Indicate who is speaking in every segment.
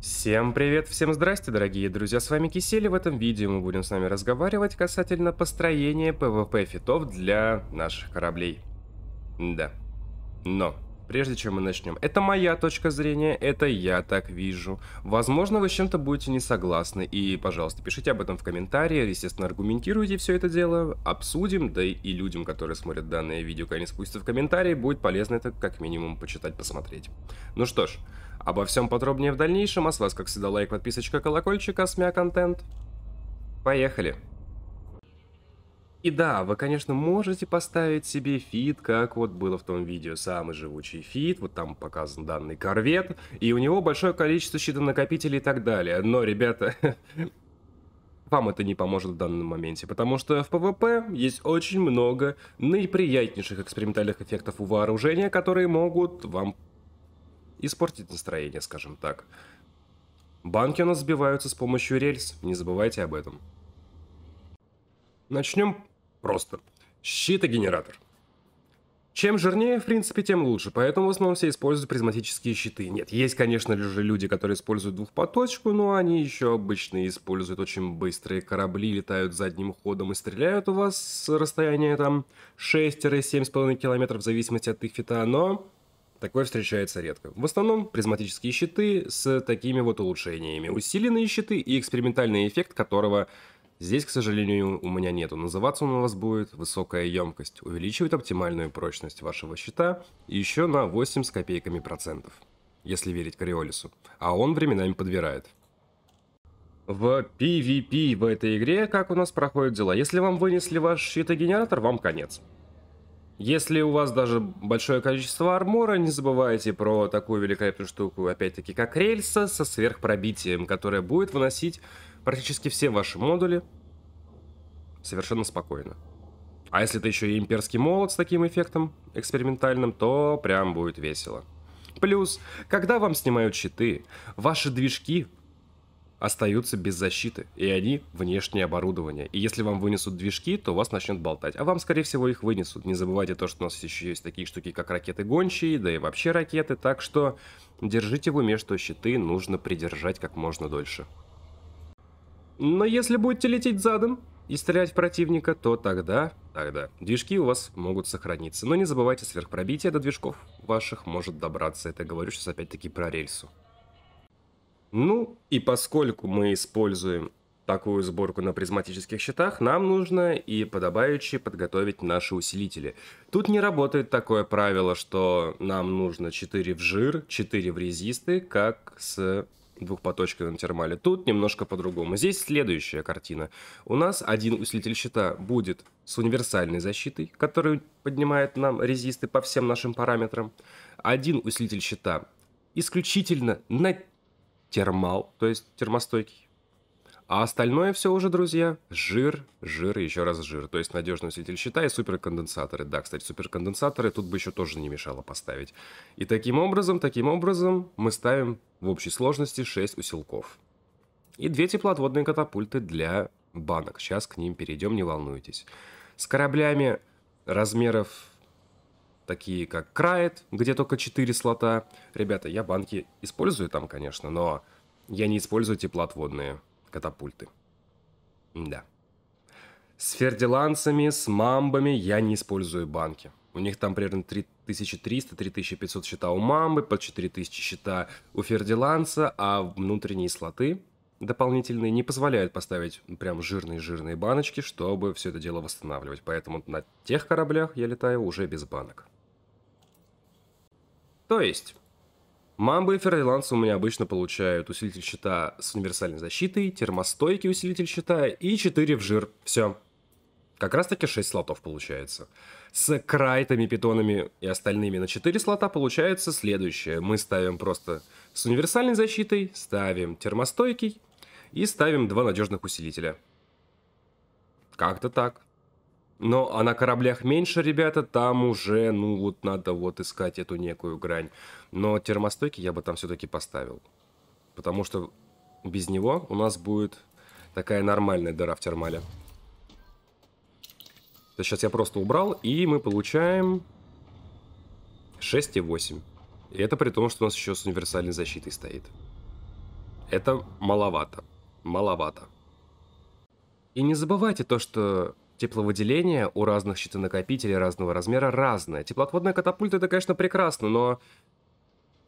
Speaker 1: Всем привет, всем здрасте, дорогие друзья, с вами Кисели. В этом видео мы будем с вами разговаривать касательно построения ПВП фитов для наших кораблей. Да. Но прежде чем мы начнем. Это моя точка зрения, это я так вижу. Возможно, вы с чем-то будете не согласны, и, пожалуйста, пишите об этом в комментарии, естественно, аргументируйте все это дело, обсудим, да и людям, которые смотрят данное видео, когда они спустятся в комментарии, будет полезно это как минимум почитать, посмотреть. Ну что ж, обо всем подробнее в дальнейшем, а с вас, как всегда, лайк, подписочка, колокольчик, а СМИА контент. Поехали! И да, вы, конечно, можете поставить себе фит, как вот было в том видео, самый живучий фит, вот там показан данный корвет, и у него большое количество щитонакопителей и так далее. Но, ребята, вам это не поможет в данном моменте, потому что в ПВП есть очень много наиприятнейших экспериментальных эффектов у вооружения, которые могут вам испортить настроение, скажем так. Банки у нас сбиваются с помощью рельс, не забывайте об этом. Начнем просто. Щитогенератор. Чем жирнее, в принципе, тем лучше, поэтому в основном все используют призматические щиты. Нет, есть, конечно же, люди, которые используют двухпоточку, но они еще обычно используют очень быстрые корабли, летают задним ходом и стреляют у вас с расстояния там 6-7,5 километров в зависимости от их фита, но такое встречается редко. В основном призматические щиты с такими вот улучшениями. Усиленные щиты и экспериментальный эффект, которого Здесь, к сожалению, у меня нету. Называться он у вас будет «Высокая емкость». Увеличивает оптимальную прочность вашего счета еще на 8 с копейками процентов, если верить Кориолису. А он временами подбирает. В PvP в этой игре как у нас проходят дела? Если вам вынесли ваш щитогенератор, вам конец. Если у вас даже большое количество армора, не забывайте про такую великолепную штуку, опять-таки, как рельса со сверхпробитием, которая будет выносить практически все ваши модули совершенно спокойно. А если это еще и имперский молот с таким эффектом экспериментальным, то прям будет весело. Плюс, когда вам снимают щиты, ваши движки остаются без защиты, и они внешнее оборудование. И если вам вынесут движки, то вас начнет болтать. А вам, скорее всего, их вынесут. Не забывайте то, что у нас еще есть такие штуки, как ракеты гончие, да и вообще ракеты. Так что держите в уме, что щиты нужно придержать как можно дольше. Но если будете лететь задом и стрелять в противника, то тогда, тогда, движки у вас могут сохраниться. Но не забывайте, сверхпробитие до движков ваших может добраться. Это говорю сейчас опять-таки про рельсу. Ну, и поскольку мы используем такую сборку на призматических щитах, нам нужно и подобающе подготовить наши усилители. Тут не работает такое правило, что нам нужно 4 в жир, 4 в резисты, как с двухпоточкой на термале. Тут немножко по-другому. Здесь следующая картина. У нас один усилитель щита будет с универсальной защитой, который поднимает нам резисты по всем нашим параметрам. Один усилитель щита исключительно на термал, то есть термостойкий. А остальное все уже, друзья, жир, жир и еще раз жир. То есть надежный усилитель щита и суперконденсаторы. Да, кстати, суперконденсаторы тут бы еще тоже не мешало поставить. И таким образом, таким образом мы ставим в общей сложности 6 усилков. И две теплоотводные катапульты для банок. Сейчас к ним перейдем, не волнуйтесь. С кораблями размеров такие как Крайт, где только 4 слота. Ребята, я банки использую там, конечно, но я не использую теплоотводные катапульты. Да. С фердиланцами, с мамбами я не использую банки. У них там примерно 3300-3500 счета у мамбы, по 4000 счета у фердиланца, а внутренние слоты дополнительные не позволяют поставить прям жирные-жирные баночки, чтобы все это дело восстанавливать. Поэтому на тех кораблях я летаю уже без банок. То есть, Мамбы и ферлиланцы у меня обычно получают усилитель щита с универсальной защитой, термостойкий усилитель щита и 4 в жир. Все. Как раз таки 6 слотов получается. С крайтами, питонами и остальными на 4 слота получается следующее. Мы ставим просто с универсальной защитой, ставим термостойкий и ставим два надежных усилителя. Как-то так. Но, а на кораблях меньше, ребята, там уже, ну, вот надо вот искать эту некую грань. Но термостойки я бы там все-таки поставил. Потому что без него у нас будет такая нормальная дыра в термале. То сейчас я просто убрал, и мы получаем 6,8. И это при том, что у нас еще с универсальной защитой стоит. Это маловато. Маловато. И не забывайте то, что тепловыделение у разных щитонакопителей разного размера разное. Теплоотводная катапульта это, конечно, прекрасно, но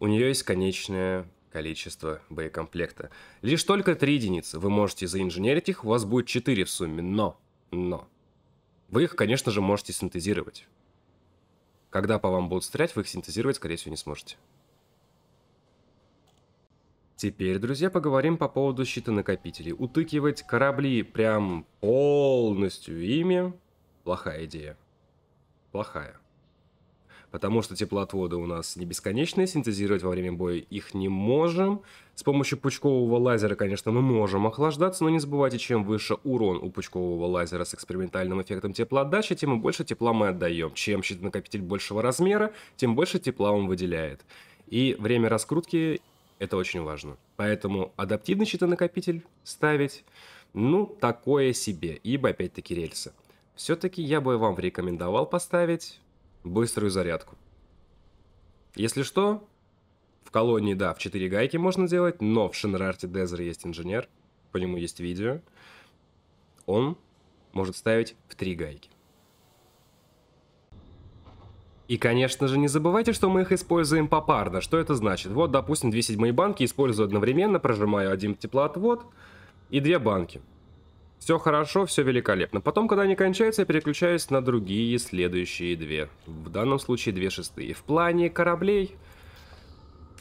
Speaker 1: у нее есть конечное количество боекомплекта. Лишь только три единицы. Вы можете заинженерить их, у вас будет 4 в сумме, но, но. Вы их, конечно же, можете синтезировать. Когда по вам будут стрелять, вы их синтезировать, скорее всего, не сможете. Теперь, друзья, поговорим по поводу щита накопителей. Утыкивать корабли прям полностью ими – плохая идея. Плохая. Потому что теплоотводы у нас не бесконечные, синтезировать во время боя их не можем. С помощью пучкового лазера, конечно, мы можем охлаждаться, но не забывайте, чем выше урон у пучкового лазера с экспериментальным эффектом теплоотдачи, тем больше тепла мы отдаем. Чем щит-накопитель большего размера, тем больше тепла он выделяет. И время раскрутки это очень важно. Поэтому адаптивный щитонакопитель ставить, ну, такое себе, ибо опять-таки рельсы. Все-таки я бы вам рекомендовал поставить быструю зарядку. Если что, в колонии, да, в 4 гайки можно делать, но в Шинрарте Дезер есть инженер, по нему есть видео. Он может ставить в 3 гайки. И, конечно же, не забывайте, что мы их используем попарно. Что это значит? Вот, допустим, две седьмые банки использую одновременно, прожимаю один теплоотвод и две банки. Все хорошо, все великолепно. Потом, когда они кончаются, я переключаюсь на другие следующие две. В данном случае две шестые. В плане кораблей...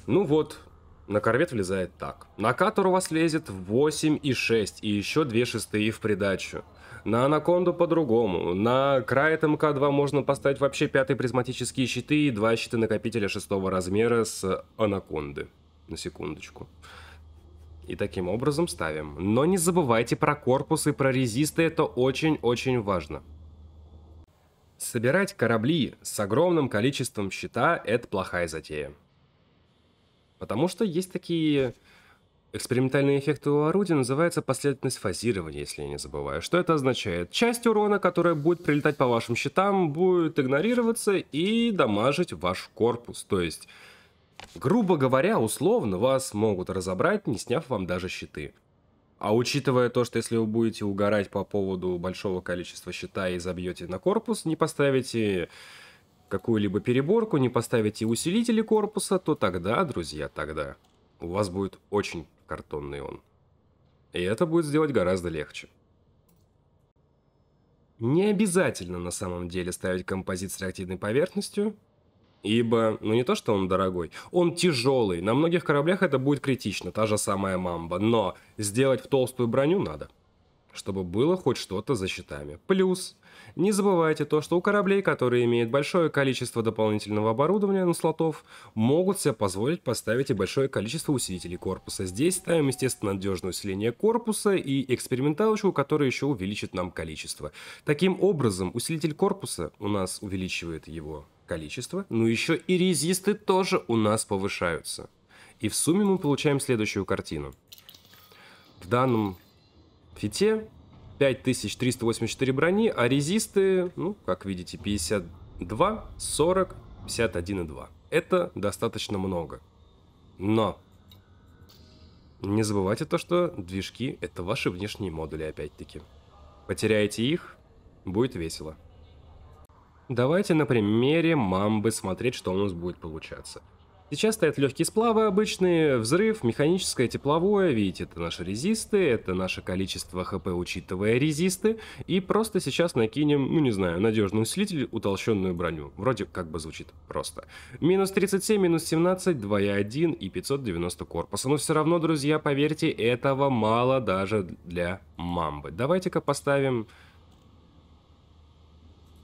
Speaker 1: Ну вот, на корвет влезает так. На катер у вас лезет 8 и 6, и еще две шестые в придачу. На анаконду по-другому. На край МК-2 можно поставить вообще пятые призматические щиты и два щита накопителя шестого размера с анаконды. На секундочку. И таким образом ставим. Но не забывайте про корпус и про резисты, это очень-очень важно. Собирать корабли с огромным количеством щита – это плохая затея. Потому что есть такие Экспериментальный эффект у орудия называется последовательность фазирования, если я не забываю. Что это означает? Часть урона, которая будет прилетать по вашим щитам, будет игнорироваться и дамажить ваш корпус. То есть, грубо говоря, условно вас могут разобрать, не сняв вам даже щиты. А учитывая то, что если вы будете угорать по поводу большого количества щита и забьете на корпус, не поставите какую-либо переборку, не поставите усилители корпуса, то тогда, друзья, тогда у вас будет очень картонный он. И это будет сделать гораздо легче. Не обязательно на самом деле ставить композит с реактивной поверхностью, ибо, ну не то, что он дорогой, он тяжелый. На многих кораблях это будет критично, та же самая мамба, но сделать в толстую броню надо – чтобы было хоть что-то за счетами. Плюс, не забывайте то, что у кораблей, которые имеют большое количество дополнительного оборудования на слотов, могут себе позволить поставить и большое количество усилителей корпуса. Здесь ставим, естественно, надежное усиление корпуса и эксперименталочку, которая еще увеличит нам количество. Таким образом, усилитель корпуса у нас увеличивает его количество, но ну еще и резисты тоже у нас повышаются. И в сумме мы получаем следующую картину. В данном фите, 5384 брони, а резисты, ну, как видите, 52, 40, 51 и 2. Это достаточно много. Но не забывайте то, что движки — это ваши внешние модули опять-таки. Потеряете их, будет весело. Давайте на примере мамбы смотреть, что у нас будет получаться. Сейчас стоят легкие сплавы обычные, взрыв, механическое, тепловое, видите, это наши резисты, это наше количество хп, учитывая резисты, и просто сейчас накинем, ну не знаю, надежный усилитель, утолщенную броню. Вроде как бы звучит просто. Минус 37, минус 17, 2,1 и 590 корпуса. Но все равно, друзья, поверьте, этого мало даже для мамбы. Давайте-ка поставим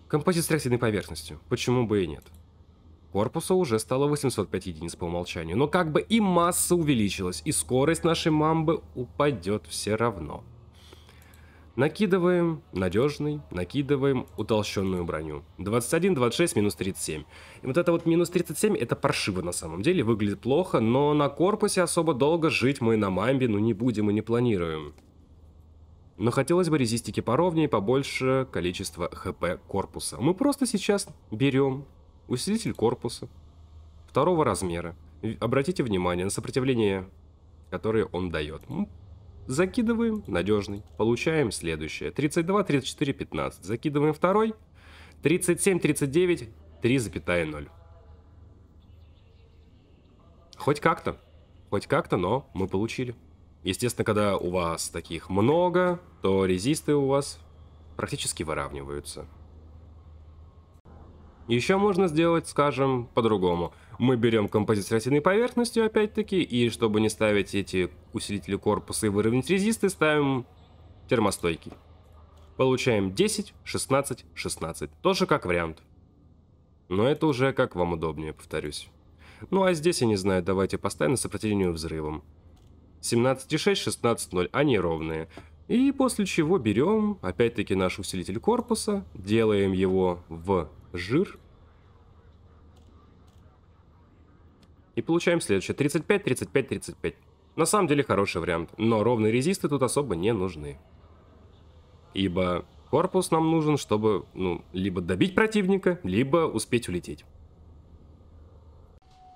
Speaker 1: композит с реактивной поверхностью. Почему бы и нет? корпуса уже стало 805 единиц по умолчанию, но как бы и масса увеличилась, и скорость нашей мамбы упадет все равно. Накидываем надежный, накидываем утолщенную броню. 21, 26, минус 37. И вот это вот минус 37, это паршиво на самом деле, выглядит плохо, но на корпусе особо долго жить мы на мамбе, ну не будем и не планируем. Но хотелось бы резистики поровнее побольше количества хп корпуса. Мы просто сейчас берем усилитель корпуса второго размера. Обратите внимание на сопротивление, которое он дает. Закидываем, надежный. Получаем следующее. 32, 34, 15. Закидываем второй. 37, 39, 3,0. Хоть как-то. Хоть как-то, но мы получили. Естественно, когда у вас таких много, то резисты у вас практически выравниваются. Еще можно сделать, скажем, по-другому. Мы берем композицию растительной поверхностью, опять-таки, и чтобы не ставить эти усилители корпуса и выровнять резисты, ставим термостойкий. Получаем 10, 16, 16. Тоже как вариант. Но это уже как вам удобнее, повторюсь. Ну а здесь, я не знаю, давайте поставим на сопротивление взрывам. 17,6, 16,0, они ровные. И после чего берем, опять-таки, наш усилитель корпуса, делаем его в жир. И получаем следующее. 35, 35, 35. На самом деле хороший вариант, но ровные резисты тут особо не нужны. Ибо корпус нам нужен, чтобы ну, либо добить противника, либо успеть улететь.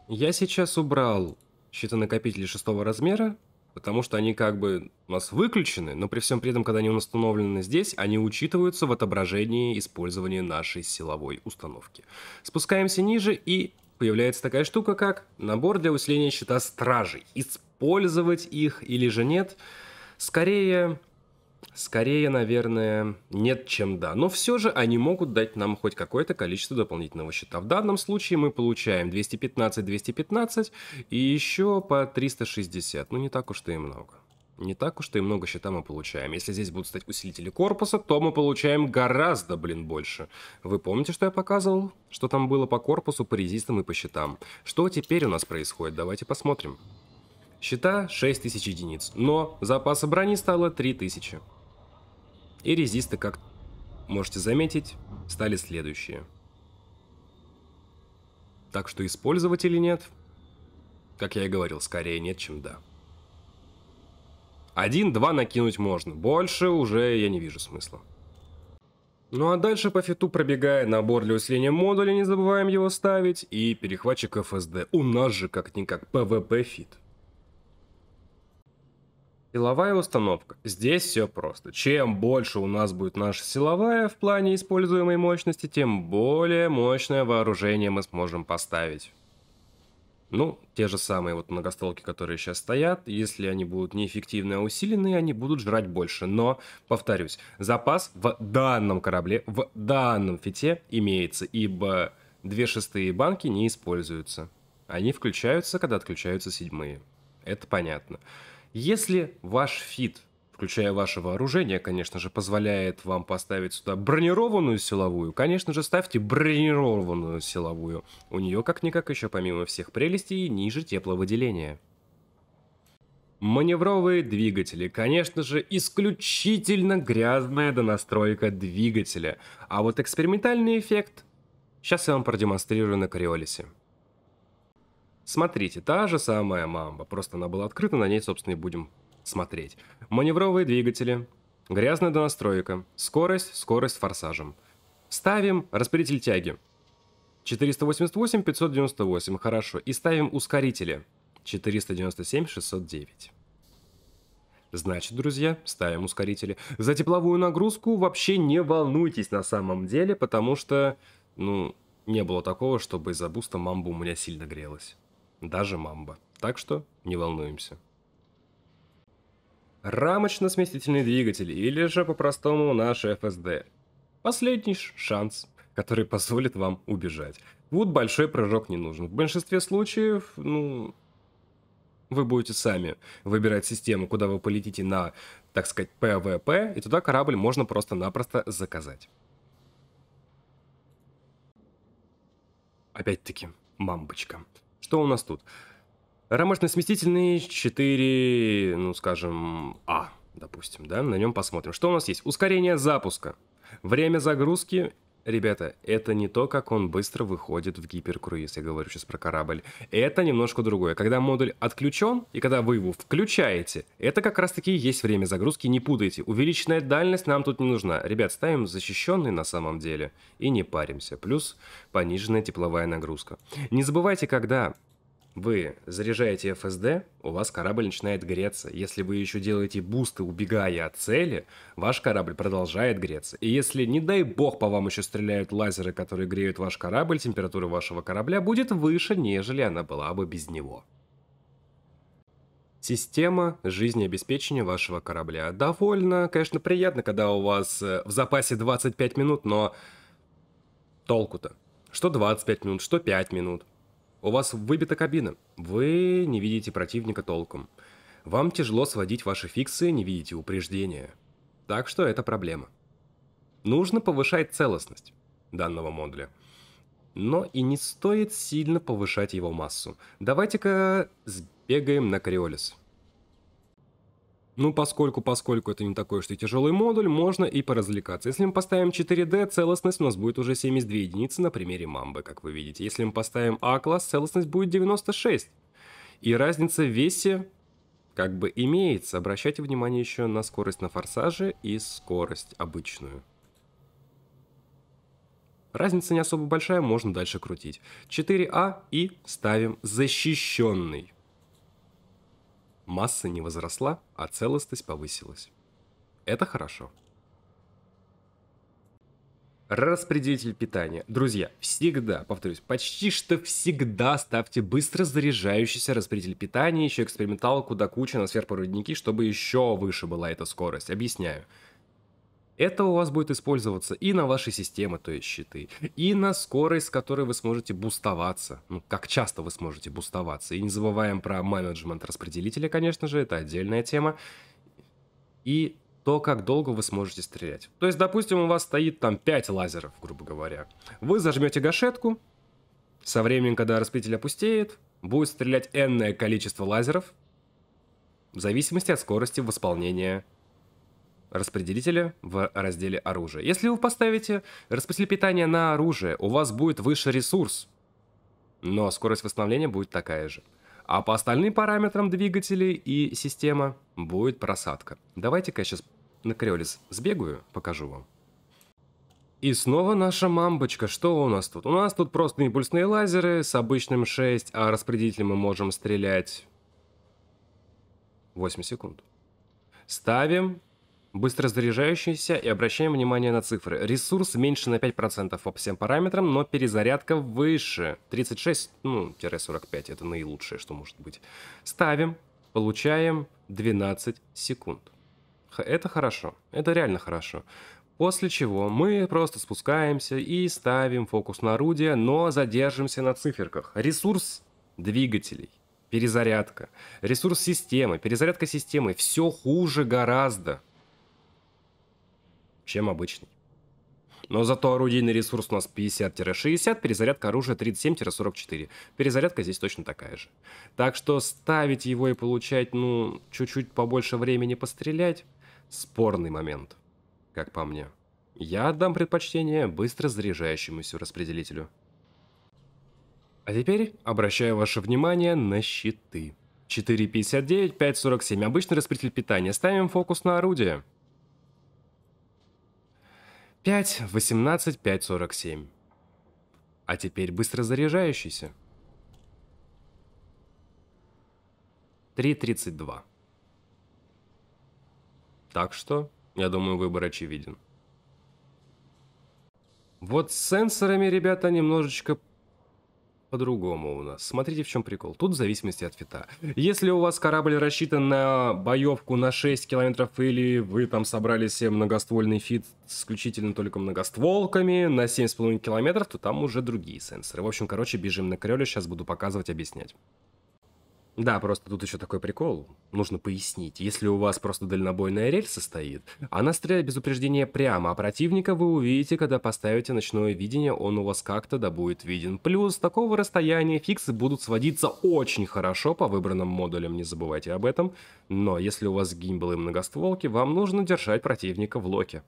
Speaker 1: Я сейчас убрал щитонакопитель шестого размера, Потому что они как бы у нас выключены, но при всем при этом, когда они установлены здесь, они учитываются в отображении использования нашей силовой установки. Спускаемся ниже и появляется такая штука, как набор для усиления щита стражей. Использовать их или же нет, скорее Скорее, наверное, нет, чем да. Но все же они могут дать нам хоть какое-то количество дополнительного счета. В данном случае мы получаем 215, 215 и еще по 360. Ну, не так уж и много. Не так уж и много счета мы получаем. Если здесь будут стать усилители корпуса, то мы получаем гораздо, блин, больше. Вы помните, что я показывал? Что там было по корпусу, по резистам и по счетам? Что теперь у нас происходит? Давайте посмотрим. Счета 6000 единиц, но запаса брони стало 3000. И резисты, как можете заметить, стали следующие. Так что использовать или нет, как я и говорил, скорее нет, чем да. Один-два накинуть можно, больше уже я не вижу смысла. Ну а дальше по фиту пробегая набор для усиления модуля, не забываем его ставить, и перехватчик ФСД. У нас же как-никак ПВП фит. Силовая установка. Здесь все просто. Чем больше у нас будет наша силовая в плане используемой мощности, тем более мощное вооружение мы сможем поставить. Ну, те же самые вот многостолки, которые сейчас стоят, если они будут неэффективны, а усиленные, они будут жрать больше. Но, повторюсь, запас в данном корабле, в данном фите имеется, ибо две шестые банки не используются. Они включаются, когда отключаются седьмые. Это понятно. Понятно. Если ваш фит, включая ваше вооружение, конечно же, позволяет вам поставить сюда бронированную силовую, конечно же, ставьте бронированную силовую. У нее как-никак еще помимо всех прелестей ниже тепловыделения. Маневровые двигатели, конечно же, исключительно грязная донастройка двигателя. А вот экспериментальный эффект сейчас я вам продемонстрирую на Кориолисе. Смотрите, та же самая мамба, просто она была открыта, на ней, собственно, и будем смотреть. Маневровые двигатели, грязная донастройка, скорость, скорость с форсажем. Ставим распределитель тяги. 488, 598, хорошо. И ставим ускорители. 497, 609. Значит, друзья, ставим ускорители. За тепловую нагрузку вообще не волнуйтесь на самом деле, потому что, ну, не было такого, чтобы из-за буста мамба у меня сильно грелась даже мамба. Так что не волнуемся. Рамочно-сместительный двигатель, или же по-простому наш FSD. Последний шанс, который позволит вам убежать. Вот большой прыжок не нужен. В большинстве случаев, ну, вы будете сами выбирать систему, куда вы полетите на, так сказать, ПВП, и туда корабль можно просто-напросто заказать. Опять-таки, мамбочка. Что у нас тут? Ромашно-сместительный 4, ну скажем, А, допустим, да, на нем посмотрим. Что у нас есть? Ускорение запуска, время загрузки Ребята, это не то, как он быстро выходит в гиперкруиз, я говорю сейчас про корабль. Это немножко другое. Когда модуль отключен, и когда вы его включаете, это как раз таки есть время загрузки, не путайте. Увеличенная дальность нам тут не нужна. Ребят, ставим защищенный на самом деле и не паримся. Плюс пониженная тепловая нагрузка. Не забывайте, когда вы заряжаете ФСД, у вас корабль начинает греться. Если вы еще делаете бусты, убегая от цели, ваш корабль продолжает греться. И если, не дай бог, по вам еще стреляют лазеры, которые греют ваш корабль, температура вашего корабля будет выше, нежели она была бы без него. Система жизнеобеспечения вашего корабля. Довольно, конечно, приятно, когда у вас э, в запасе 25 минут, но толку-то? Что 25 минут, что 5 минут? У вас выбита кабина. Вы не видите противника толком. Вам тяжело сводить ваши фиксы, не видите упреждения. Так что это проблема. Нужно повышать целостность данного модуля. Но и не стоит сильно повышать его массу. Давайте-ка сбегаем на Кориолис. Ну, поскольку, поскольку это не такой уж и тяжелый модуль, можно и поразвлекаться. Если мы поставим 4D, целостность у нас будет уже 72 единицы на примере мамбы, как вы видите. Если мы поставим А-класс, целостность будет 96. И разница в весе как бы имеется. Обращайте внимание еще на скорость на форсаже и скорость обычную. Разница не особо большая, можно дальше крутить. 4А и ставим защищенный масса не возросла, а целостность повысилась. Это хорошо. Распределитель питания. Друзья, всегда, повторюсь, почти что всегда ставьте быстро заряжающийся распределитель питания, еще эксперименталку куда куча на сверхпроводники, чтобы еще выше была эта скорость. Объясняю. Это у вас будет использоваться и на вашей системе, то есть щиты, и на скорость, с которой вы сможете бустоваться. Ну, как часто вы сможете бустоваться. И не забываем про менеджмент распределителя, конечно же, это отдельная тема. И то, как долго вы сможете стрелять. То есть, допустим, у вас стоит там 5 лазеров, грубо говоря. Вы зажмете гашетку, со временем, когда распределитель опустеет, будет стрелять энное количество лазеров, в зависимости от скорости восполнения распределителя в разделе оружия. Если вы поставите распределитель питания на оружие, у вас будет выше ресурс, но скорость восстановления будет такая же. А по остальным параметрам двигателей и система будет просадка. Давайте-ка я сейчас на Криолис сбегаю, покажу вам. И снова наша мамбочка. Что у нас тут? У нас тут просто импульсные лазеры с обычным 6, а распределителем мы можем стрелять 8 секунд. Ставим Быстро заряжающийся и обращаем внимание на цифры. Ресурс меньше на 5% по всем параметрам, но перезарядка выше. 36, ну, 45, это наилучшее, что может быть. Ставим, получаем 12 секунд. Это хорошо, это реально хорошо. После чего мы просто спускаемся и ставим фокус на орудие, но задержимся на циферках. Ресурс двигателей, перезарядка, ресурс системы, перезарядка системы. Все хуже гораздо чем обычный. Но зато орудийный ресурс у нас 50-60, перезарядка оружия 37-44. Перезарядка здесь точно такая же. Так что ставить его и получать, ну, чуть-чуть побольше времени пострелять – спорный момент, как по мне. Я отдам предпочтение быстро заряжающемуся распределителю. А теперь обращаю ваше внимание на щиты. 4.59, 5.47. Обычный распределитель питания. Ставим фокус на орудие. 5, 18, 5, 47. А теперь быстро заряжающийся. 3.32. Так что, я думаю, выбор очевиден. Вот с сенсорами, ребята, немножечко по-другому у нас. Смотрите, в чем прикол. Тут в зависимости от фита. Если у вас корабль рассчитан на боевку на 6 километров, или вы там собрали себе многоствольный фит исключительно только многостволками на 7,5 километров, то там уже другие сенсоры. В общем, короче, бежим на крёле, сейчас буду показывать, объяснять. Да, просто тут еще такой прикол. Нужно пояснить. Если у вас просто дальнобойная рельса стоит, она стреляет без упреждения прямо, а противника вы увидите, когда поставите ночное видение, он у вас как-то да будет виден. Плюс с такого расстояния фиксы будут сводиться очень хорошо по выбранным модулям, не забывайте об этом. Но если у вас гимбалы и многостволки, вам нужно держать противника в локе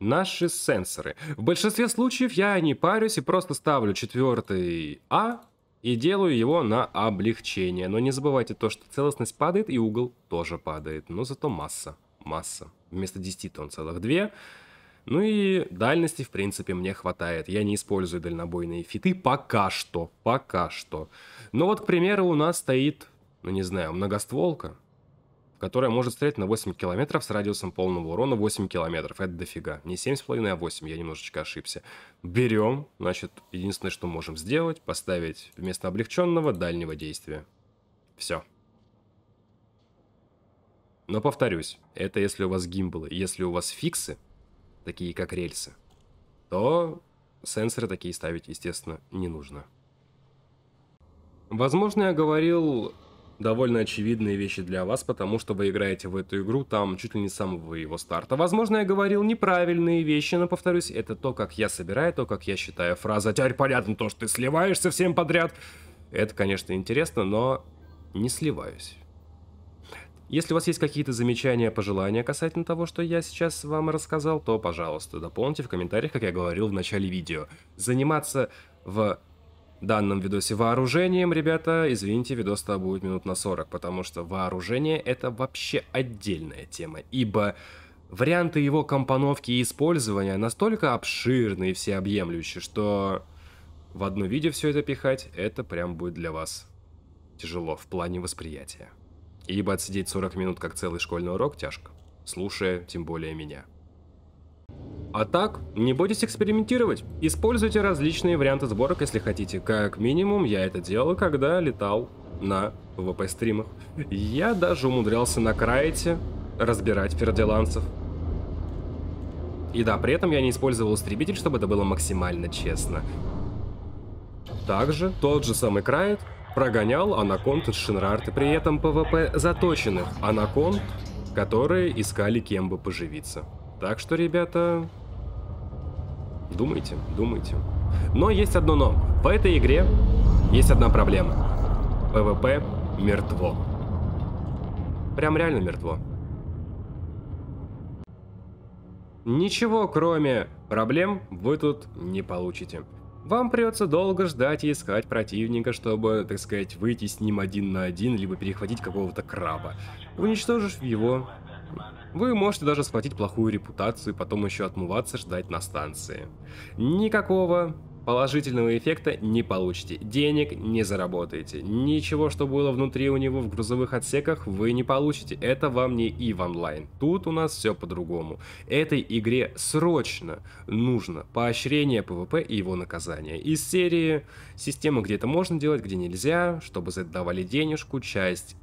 Speaker 1: наши сенсоры. В большинстве случаев я не парюсь и просто ставлю четвертый А и делаю его на облегчение. Но не забывайте то, что целостность падает и угол тоже падает, но зато масса, масса. Вместо 10 тонн целых 2. Ну и дальности, в принципе, мне хватает. Я не использую дальнобойные фиты пока что, пока что. Но ну вот, к примеру, у нас стоит, ну не знаю, многостволка которая может стрелять на 8 километров с радиусом полного урона 8 километров. Это дофига. Не 7,5, а 8. Я немножечко ошибся. Берем. Значит, единственное, что можем сделать, поставить вместо облегченного дальнего действия. Все. Но повторюсь, это если у вас гимбалы. Если у вас фиксы, такие как рельсы, то сенсоры такие ставить, естественно, не нужно. Возможно, я говорил довольно очевидные вещи для вас, потому что вы играете в эту игру там чуть ли не с самого его старта. Возможно, я говорил неправильные вещи, но, повторюсь, это то, как я собираю, то, как я считаю фраза. Теперь понятно то, что ты сливаешься всем подряд. Это, конечно, интересно, но не сливаюсь. Если у вас есть какие-то замечания, пожелания касательно того, что я сейчас вам рассказал, то, пожалуйста, дополните в комментариях, как я говорил в начале видео. Заниматься в данном видосе вооружением, ребята, извините, видос-то будет минут на 40, потому что вооружение это вообще отдельная тема, ибо варианты его компоновки и использования настолько обширны и всеобъемлющи, что в одно видео все это пихать, это прям будет для вас тяжело в плане восприятия. Ибо отсидеть 40 минут как целый школьный урок тяжко, слушая тем более меня. А так, не бойтесь экспериментировать. Используйте различные варианты сборок, если хотите. Как минимум, я это делал, когда летал на ВП-стримах. Я даже умудрялся на краете разбирать перделанцев. И да, при этом я не использовал истребитель, чтобы это было максимально честно. Также тот же самый Крайт прогонял анаконд из шинрарты, при этом ПВП заточенных анаконд, которые искали кем бы поживиться. Так что, ребята, Думайте, думайте. Но есть одно но. В этой игре есть одна проблема. ПВП мертво. Прям реально мертво. Ничего, кроме проблем, вы тут не получите. Вам придется долго ждать и искать противника, чтобы, так сказать, выйти с ним один на один, либо перехватить какого-то краба, уничтожив его вы можете даже схватить плохую репутацию и потом еще отмываться ждать на станции. Никакого положительного эффекта не получите, денег не заработаете, ничего, что было внутри у него в грузовых отсеках, вы не получите, это вам не и в онлайн. Тут у нас все по-другому. Этой игре срочно нужно поощрение ПВП и его наказание. Из серии система, где то можно делать, где нельзя, чтобы задавали денежку, часть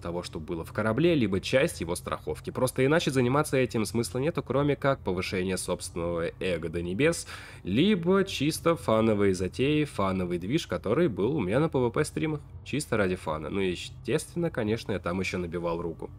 Speaker 1: того, что было в корабле, либо часть его страховки. Просто иначе заниматься этим смысла нету, кроме как повышения собственного эго до небес, либо чисто фановые затеи, фановый движ, который был у меня на PvP стримах, чисто ради фана. Ну и естественно, конечно, я там еще набивал руку.